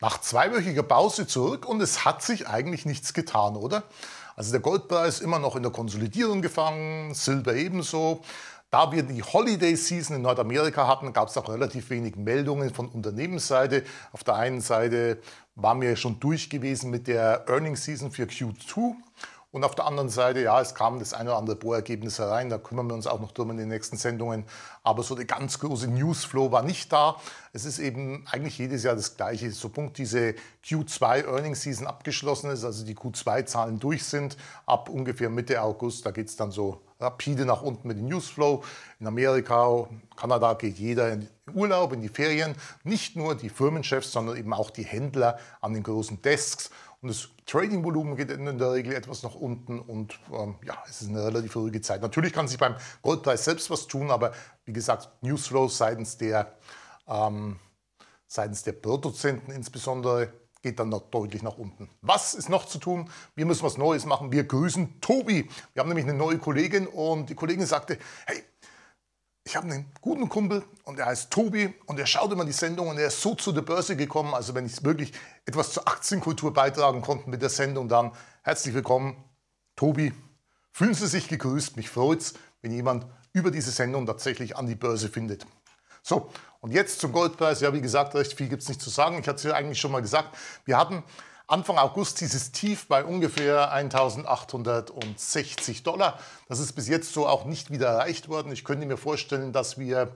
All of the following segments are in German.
Nach zweiwöchiger Pause zurück und es hat sich eigentlich nichts getan, oder? Also der Goldpreis immer noch in der Konsolidierung gefangen, Silber ebenso. Da wir die Holiday Season in Nordamerika hatten, gab es auch relativ wenig Meldungen von Unternehmensseite. Auf der einen Seite waren wir schon durch gewesen mit der Earnings Season für Q2 und auf der anderen Seite, ja, es kam das eine oder andere Bohrergebnis herein, da kümmern wir uns auch noch drum in den nächsten Sendungen. Aber so der ganz große Newsflow war nicht da. Es ist eben eigentlich jedes Jahr das Gleiche. So Punkt diese Q2 Earnings Season abgeschlossen ist, also die Q2-Zahlen durch sind, ab ungefähr Mitte August, da geht es dann so rapide nach unten mit dem Newsflow. In Amerika, Kanada geht jeder in den Urlaub, in die Ferien. Nicht nur die Firmenchefs, sondern eben auch die Händler an den großen Desks. Und das Trading-Volumen geht in der Regel etwas nach unten und ähm, ja, es ist eine relativ ruhige Zeit. Natürlich kann sich beim Goldpreis selbst was tun, aber wie gesagt, Newsflow seitens der, ähm, seitens der Produzenten insbesondere geht dann noch deutlich nach unten. Was ist noch zu tun? Wir müssen was Neues machen. Wir grüßen Tobi. Wir haben nämlich eine neue Kollegin und die Kollegin sagte, hey, ich habe einen guten Kumpel und er heißt Tobi und er schaut immer die Sendung und er ist so zu der Börse gekommen. Also wenn ich wirklich etwas zur Aktienkultur beitragen konnte mit der Sendung, dann herzlich willkommen, Tobi. Fühlen Sie sich gegrüßt. Mich freut es, wenn jemand über diese Sendung tatsächlich an die Börse findet. So, und jetzt zum Goldpreis. Ja, wie gesagt, recht viel gibt es nicht zu sagen. Ich hatte es ja eigentlich schon mal gesagt. Wir hatten Anfang August dieses Tief bei ungefähr 1860 Dollar. Das ist bis jetzt so auch nicht wieder erreicht worden. Ich könnte mir vorstellen, dass wir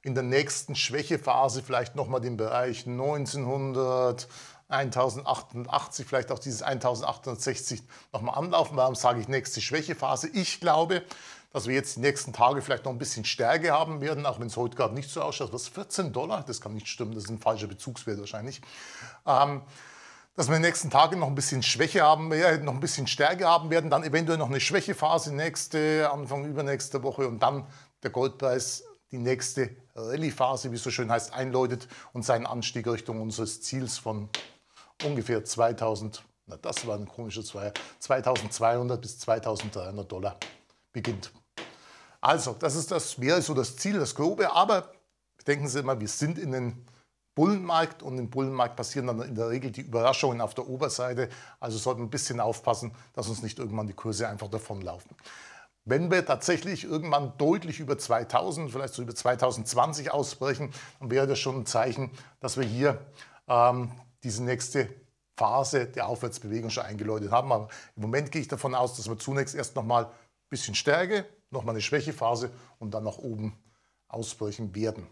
in der nächsten Schwächephase vielleicht nochmal den Bereich 1900, 1088, vielleicht auch dieses 1860 nochmal anlaufen. Warum sage ich nächste Schwächephase? Ich glaube, dass wir jetzt die nächsten Tage vielleicht noch ein bisschen Stärke haben werden, auch wenn es heute gerade nicht so ausschaut. Was 14 Dollar? Das kann nicht stimmen, das ist ein falscher Bezugswert wahrscheinlich. Ähm, dass wir in den nächsten Tagen noch ein bisschen Schwäche haben, noch ein bisschen Stärke haben werden, dann eventuell noch eine Schwächephase nächste, Anfang übernächste Woche und dann der Goldpreis die nächste Rallye-Phase, wie es so schön heißt, einläutet und seinen Anstieg Richtung unseres Ziels von ungefähr 2000, na das war ein komischer Zweier, 2200 bis 2300 Dollar beginnt. Also, das, ist das wäre so das Ziel, das Grobe, aber denken Sie immer, wir sind in den Bullenmarkt und im Bullenmarkt passieren dann in der Regel die Überraschungen auf der Oberseite. Also sollten wir ein bisschen aufpassen, dass uns nicht irgendwann die Kurse einfach davonlaufen. Wenn wir tatsächlich irgendwann deutlich über 2000, vielleicht so über 2020 ausbrechen, dann wäre das schon ein Zeichen, dass wir hier ähm, diese nächste Phase der Aufwärtsbewegung schon eingeläutet haben. Aber im Moment gehe ich davon aus, dass wir zunächst erst nochmal ein bisschen Stärke, nochmal eine Schwächephase und dann nach oben ausbrechen werden.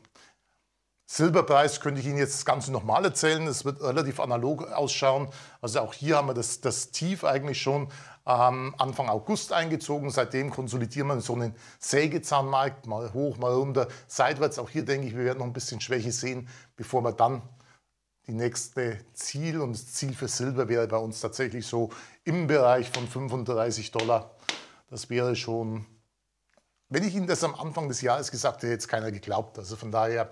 Silberpreis könnte ich Ihnen jetzt das Ganze nochmal erzählen. Es wird relativ analog ausschauen. Also auch hier haben wir das, das Tief eigentlich schon ähm, Anfang August eingezogen. Seitdem konsolidieren wir so einen Sägezahnmarkt, mal hoch, mal runter, seitwärts. Auch hier denke ich, wir werden noch ein bisschen Schwäche sehen, bevor wir dann die nächste Ziel und das Ziel für Silber wäre bei uns tatsächlich so im Bereich von 35 Dollar. Das wäre schon, wenn ich Ihnen das am Anfang des Jahres gesagt hätte, hätte es keiner geglaubt. Also von daher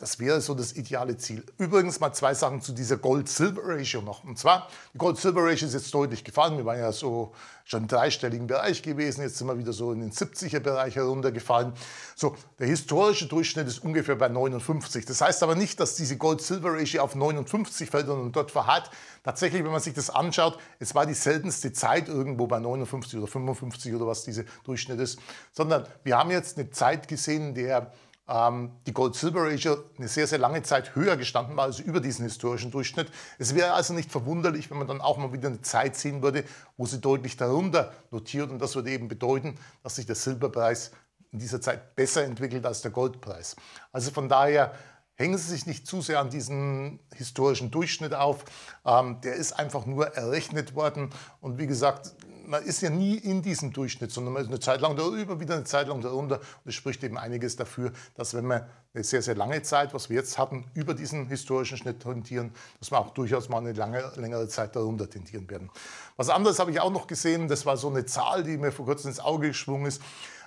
das wäre so das ideale Ziel. Übrigens mal zwei Sachen zu dieser Gold-Silber-Ratio noch. Und zwar, die Gold-Silber-Ratio ist jetzt deutlich gefallen. Wir waren ja so schon im dreistelligen Bereich gewesen. Jetzt sind wir wieder so in den 70er-Bereich heruntergefallen. So, der historische Durchschnitt ist ungefähr bei 59. Das heißt aber nicht, dass diese Gold-Silber-Ratio auf 59 fällt und dort verharrt. Tatsächlich, wenn man sich das anschaut, es war die seltenste Zeit irgendwo bei 59 oder 55 oder was diese Durchschnitt ist. Sondern wir haben jetzt eine Zeit gesehen, in der ähm, die gold silver ratio eine sehr, sehr lange Zeit höher gestanden war, also über diesen historischen Durchschnitt. Es wäre also nicht verwunderlich, wenn man dann auch mal wieder eine Zeit sehen würde, wo sie deutlich darunter notiert. Und das würde eben bedeuten, dass sich der Silberpreis in dieser Zeit besser entwickelt als der Goldpreis. Also von daher hängen Sie sich nicht zu sehr an diesen historischen Durchschnitt auf. Ähm, der ist einfach nur errechnet worden. Und wie gesagt, man ist ja nie in diesem Durchschnitt, sondern man ist eine Zeit lang darüber, wieder eine Zeit lang darunter. Und das spricht eben einiges dafür, dass wenn wir eine sehr, sehr lange Zeit, was wir jetzt hatten, über diesen historischen Schnitt tendieren, dass wir auch durchaus mal eine lange, längere Zeit darunter tendieren werden. Was anderes habe ich auch noch gesehen, das war so eine Zahl, die mir vor kurzem ins Auge geschwungen ist.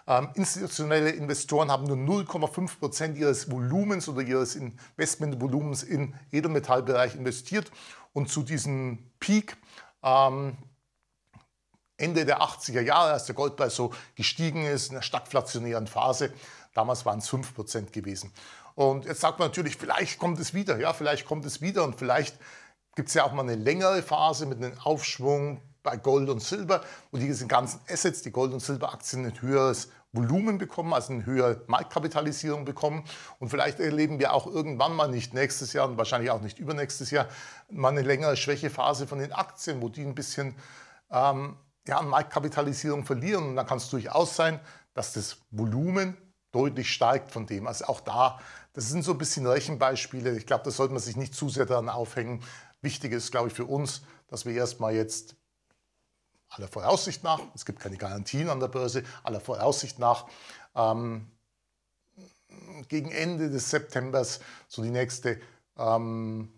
Ähm, institutionelle Investoren haben nur 0,5 Prozent ihres Volumens oder ihres Investmentvolumens in Edelmetallbereich investiert. Und zu diesem Peak ähm, Ende der 80er Jahre, als der Goldpreis so gestiegen ist, in der stagflationären Phase. Damals waren es 5% gewesen. Und jetzt sagt man natürlich, vielleicht kommt es wieder, ja, vielleicht kommt es wieder und vielleicht gibt es ja auch mal eine längere Phase mit einem Aufschwung bei Gold und Silber, wo diese ganzen Assets, die Gold- und Silberaktien, ein höheres Volumen bekommen, also eine höhere Marktkapitalisierung bekommen. Und vielleicht erleben wir auch irgendwann mal nicht nächstes Jahr und wahrscheinlich auch nicht übernächstes Jahr mal eine längere Schwächephase von den Aktien, wo die ein bisschen ähm, ja, Marktkapitalisierung verlieren. Und dann kann es durchaus sein, dass das Volumen deutlich steigt von dem. Also auch da, das sind so ein bisschen Rechenbeispiele. Ich glaube, da sollte man sich nicht zu sehr daran aufhängen. Wichtig ist, glaube ich, für uns, dass wir erstmal jetzt aller Voraussicht nach, es gibt keine Garantien an der Börse, aller Voraussicht nach, ähm, gegen Ende des Septembers so die nächste ähm,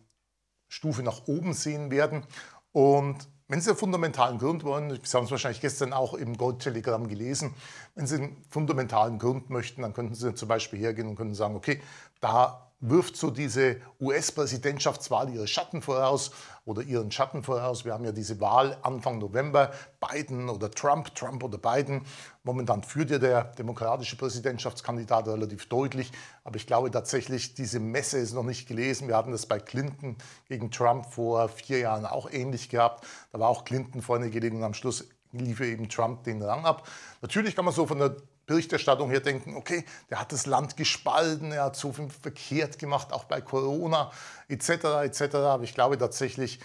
Stufe nach oben sehen werden. Und wenn Sie einen fundamentalen Grund wollen, Sie haben es wahrscheinlich gestern auch im Gold-Telegramm gelesen, wenn Sie einen fundamentalen Grund möchten, dann könnten Sie zum Beispiel hergehen und können sagen, okay, da wirft so diese US-Präsidentschaftswahl ihre Schatten voraus oder ihren Schatten voraus. Wir haben ja diese Wahl Anfang November, Biden oder Trump, Trump oder Biden. Momentan führt ja der demokratische Präsidentschaftskandidat relativ deutlich, aber ich glaube tatsächlich, diese Messe ist noch nicht gelesen. Wir hatten das bei Clinton gegen Trump vor vier Jahren auch ähnlich gehabt. Da war auch Clinton vorne gelegen und am Schluss lief eben Trump den Rang ab. Natürlich kann man so von der Berichterstattung her denken, okay, der hat das Land gespalten, er hat so viel verkehrt gemacht, auch bei Corona etc. etc. Aber ich glaube tatsächlich,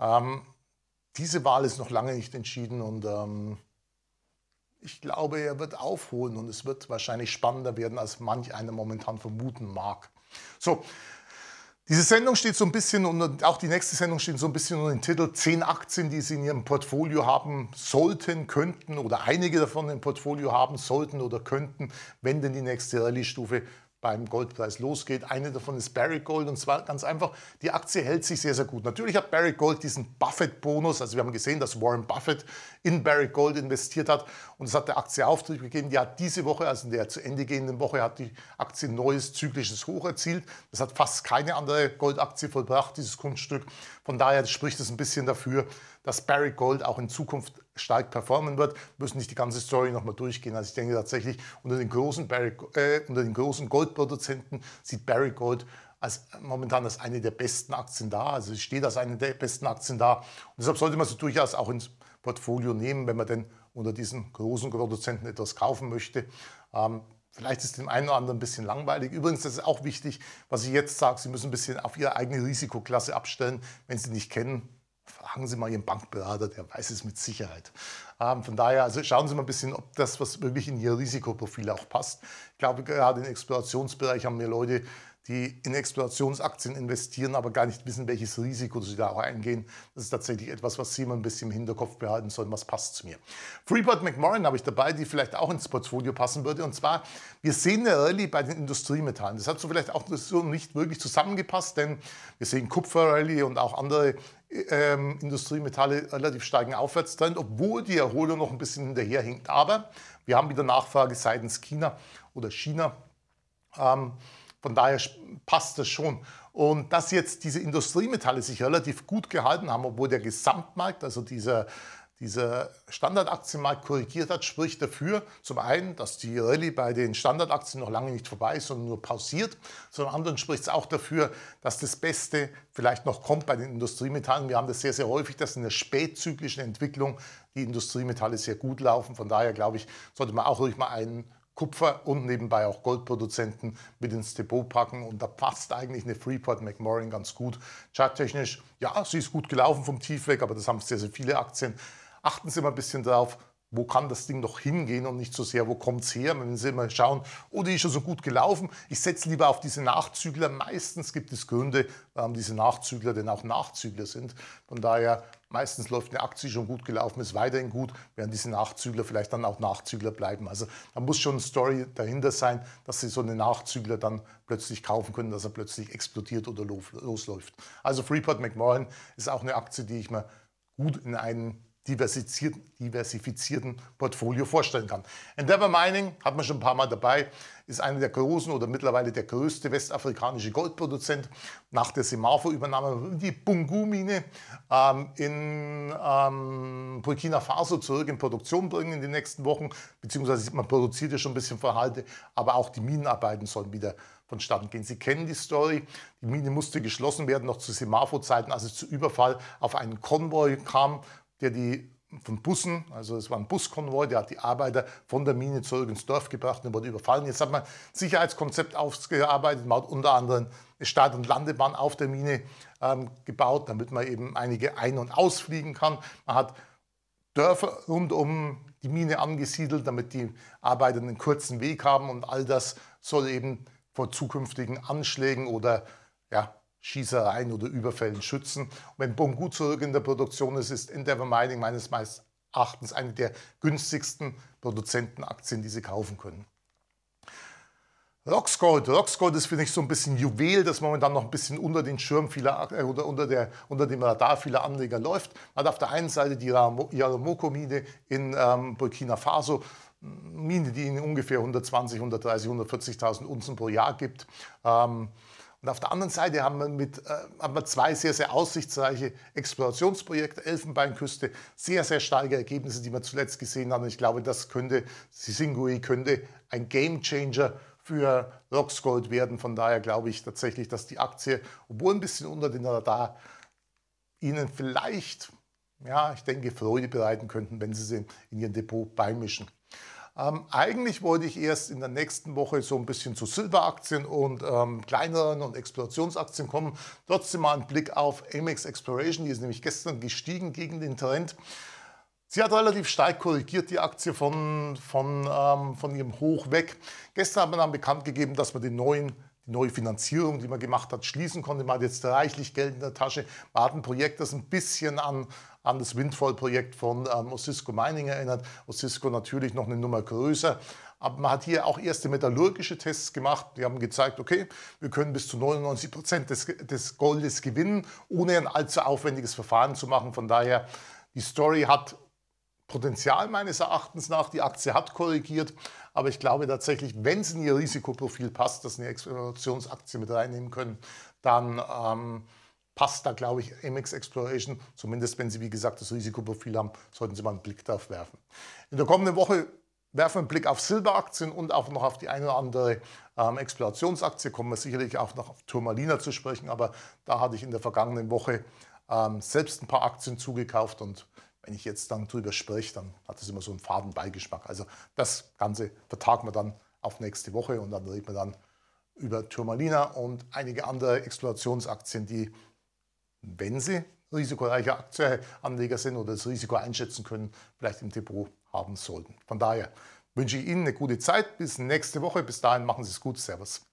ähm, diese Wahl ist noch lange nicht entschieden und ähm, ich glaube, er wird aufholen und es wird wahrscheinlich spannender werden, als manch einer momentan vermuten mag. So, diese Sendung steht so ein bisschen unter, auch die nächste Sendung steht so ein bisschen unter dem Titel 10 Aktien, die Sie in Ihrem Portfolio haben sollten, könnten oder einige davon im Portfolio haben sollten oder könnten, wenn denn die nächste Rallye-Stufe beim Goldpreis losgeht. Eine davon ist Barrick Gold und zwar ganz einfach, die Aktie hält sich sehr, sehr gut. Natürlich hat Barrick Gold diesen Buffett-Bonus, also wir haben gesehen, dass Warren Buffett in Barrick Gold investiert hat und es hat der Aktie Auftrieb gegeben. Die hat diese Woche, also in der zu Ende gehenden Woche, hat die Aktie ein neues zyklisches Hoch erzielt. Das hat fast keine andere Goldaktie vollbracht, dieses Kunststück. Von daher spricht es ein bisschen dafür, dass Barrick Gold auch in Zukunft stark performen wird. Wir müssen nicht die ganze Story nochmal durchgehen. Also ich denke tatsächlich, unter den großen, Barry, äh, unter den großen Goldproduzenten sieht Barrick Gold als, momentan als eine der besten Aktien da. Also es steht als eine der besten Aktien da. Und deshalb sollte man sie durchaus auch ins Portfolio nehmen, wenn man denn unter diesen großen Produzenten etwas kaufen möchte. Ähm, Vielleicht ist dem einen oder anderen ein bisschen langweilig. Übrigens, das ist auch wichtig, was ich jetzt sage, Sie müssen ein bisschen auf Ihre eigene Risikoklasse abstellen. Wenn Sie nicht kennen, fragen Sie mal Ihren Bankberater, der weiß es mit Sicherheit. Ähm, von daher, also schauen Sie mal ein bisschen, ob das, was wirklich in Ihr Risikoprofil auch passt. Ich glaube, gerade im Explorationsbereich haben mir Leute die in Explorationsaktien investieren, aber gar nicht wissen, welches Risiko sie da auch eingehen. Das ist tatsächlich etwas, was Sie immer ein bisschen im Hinterkopf behalten sollen, was passt zu mir. Freebird McMoran habe ich dabei, die vielleicht auch ins Portfolio passen würde. Und zwar, wir sehen eine Rallye bei den Industriemetallen. Das hat so vielleicht auch so nicht wirklich zusammengepasst, denn wir sehen Kupfer-Rallye und auch andere ähm, Industriemetalle relativ steigen Aufwärtstrend, obwohl die Erholung noch ein bisschen hinterherhinkt. Aber wir haben wieder Nachfrage seitens China oder China. Ähm, von daher passt das schon. Und dass jetzt diese Industriemetalle sich relativ gut gehalten haben, obwohl der Gesamtmarkt, also dieser, dieser Standardaktienmarkt korrigiert hat, spricht dafür zum einen, dass die Rallye bei den Standardaktien noch lange nicht vorbei ist, sondern nur pausiert. Zum anderen spricht es auch dafür, dass das Beste vielleicht noch kommt bei den Industriemetallen. Wir haben das sehr, sehr häufig, dass in der spätzyklischen Entwicklung die Industriemetalle sehr gut laufen. Von daher glaube ich, sollte man auch ruhig mal einen Kupfer und nebenbei auch Goldproduzenten mit ins Depot packen. Und da passt eigentlich eine Freeport McMoran ganz gut. Charttechnisch, ja, sie ist gut gelaufen vom Tief weg, aber das haben sehr, sehr viele Aktien. Achten Sie mal ein bisschen darauf, wo kann das Ding noch hingehen und nicht so sehr, wo kommt es her. Wenn Sie mal schauen, oh, die ist schon so gut gelaufen, ich setze lieber auf diese Nachzügler. Meistens gibt es Gründe, warum diese Nachzügler denn auch Nachzügler sind. Von daher, meistens läuft eine Aktie schon gut gelaufen, ist weiterhin gut, während diese Nachzügler vielleicht dann auch Nachzügler bleiben. Also da muss schon eine Story dahinter sein, dass Sie so einen Nachzügler dann plötzlich kaufen können, dass er plötzlich explodiert oder losläuft. Also Freeport McMoran ist auch eine Aktie, die ich mir gut in einen diversifizierten, diversifizierten Portfolio vorstellen kann. Endeavour Mining, hat man schon ein paar Mal dabei, ist einer der großen oder mittlerweile der größte westafrikanische Goldproduzent nach der Semafo-Übernahme die Bungu-Mine ähm, in ähm, Burkina Faso zurück in Produktion bringen in den nächsten Wochen, beziehungsweise man produziert ja schon ein bisschen Verhalte, aber auch die Minenarbeiten sollen wieder vonstatten gehen. Sie kennen die Story. Die Mine musste geschlossen werden, noch zu Semafo-Zeiten, als es zu Überfall auf einen Konvoi kam der die von Bussen, also es war ein Buskonvoi, der hat die Arbeiter von der Mine zurück ins Dorf gebracht und wurde überfallen. Jetzt hat man ein Sicherheitskonzept ausgearbeitet, man hat unter anderem eine Start- und Landebahn auf der Mine ähm, gebaut, damit man eben einige ein- und ausfliegen kann. Man hat Dörfer rund um die Mine angesiedelt, damit die Arbeiter einen kurzen Weg haben und all das soll eben vor zukünftigen Anschlägen oder ja, Schießereien oder Überfällen schützen. Und wenn Bongu zurück in der Produktion ist, ist Endeavour Mining meines Erachtens eine der günstigsten Produzentenaktien, die Sie kaufen können. Roxgold. Roxgold ist, finde ich, so ein bisschen Juwel, das momentan noch ein bisschen unter den Schirm vieler, äh, oder unter, der, unter dem Radar vieler Anleger läuft. Man hat auf der einen Seite die Yaromoko-Mine in ähm, Burkina Faso, Mine, die Ihnen ungefähr 120, 130, 140.000 Unzen pro Jahr gibt. Ähm, und auf der anderen Seite haben wir, mit, äh, haben wir zwei sehr, sehr aussichtsreiche Explorationsprojekte, Elfenbeinküste, sehr, sehr starke Ergebnisse, die wir zuletzt gesehen haben. Und ich glaube, das könnte, Sisingui könnte ein Game Changer für Roxgold werden. Von daher glaube ich tatsächlich, dass die Aktie, obwohl ein bisschen unter den Radar, Ihnen vielleicht, ja, ich denke, Freude bereiten könnten, wenn Sie sie in Ihren Depot beimischen. Ähm, eigentlich wollte ich erst in der nächsten Woche so ein bisschen zu Silberaktien und ähm, kleineren und Explorationsaktien kommen. Trotzdem mal einen Blick auf Amex Exploration, die ist nämlich gestern gestiegen gegen den Trend. Sie hat relativ stark korrigiert, die Aktie von, von, ähm, von ihrem Hoch weg. Gestern hat man dann bekannt gegeben, dass man den neuen die neue Finanzierung, die man gemacht hat, schließen konnte. Man hat jetzt reichlich Geld in der Tasche. Man hat ein Projekt, das ein bisschen an, an das Windfall-Projekt von ähm, Osisco Mining erinnert. Osisco natürlich noch eine Nummer größer. Aber man hat hier auch erste metallurgische Tests gemacht. Die haben gezeigt, okay, wir können bis zu 99 Prozent des, des Goldes gewinnen, ohne ein allzu aufwendiges Verfahren zu machen. Von daher, die Story hat Potenzial meines Erachtens nach. Die Aktie hat korrigiert, aber ich glaube tatsächlich, wenn es in ihr Risikoprofil passt, dass eine Explorationsaktie mit reinnehmen können, dann ähm, passt da, glaube ich, MX Exploration. Zumindest wenn Sie, wie gesagt, das Risikoprofil haben, sollten Sie mal einen Blick darauf werfen. In der kommenden Woche werfen wir einen Blick auf Silberaktien und auch noch auf die eine oder andere ähm, Explorationsaktie. Kommen wir sicherlich auch noch auf Turmalina zu sprechen, aber da hatte ich in der vergangenen Woche ähm, selbst ein paar Aktien zugekauft und wenn ich jetzt dann darüber spreche, dann hat es immer so einen faden Beigeschmack. Also das Ganze vertagen wir dann auf nächste Woche und dann reden wir dann über Turmalina und einige andere Explorationsaktien, die wenn Sie risikoreiche Aktienanleger sind oder das Risiko einschätzen können, vielleicht im Depot haben sollten. Von daher wünsche ich Ihnen eine gute Zeit. Bis nächste Woche. Bis dahin machen Sie es gut. Servus.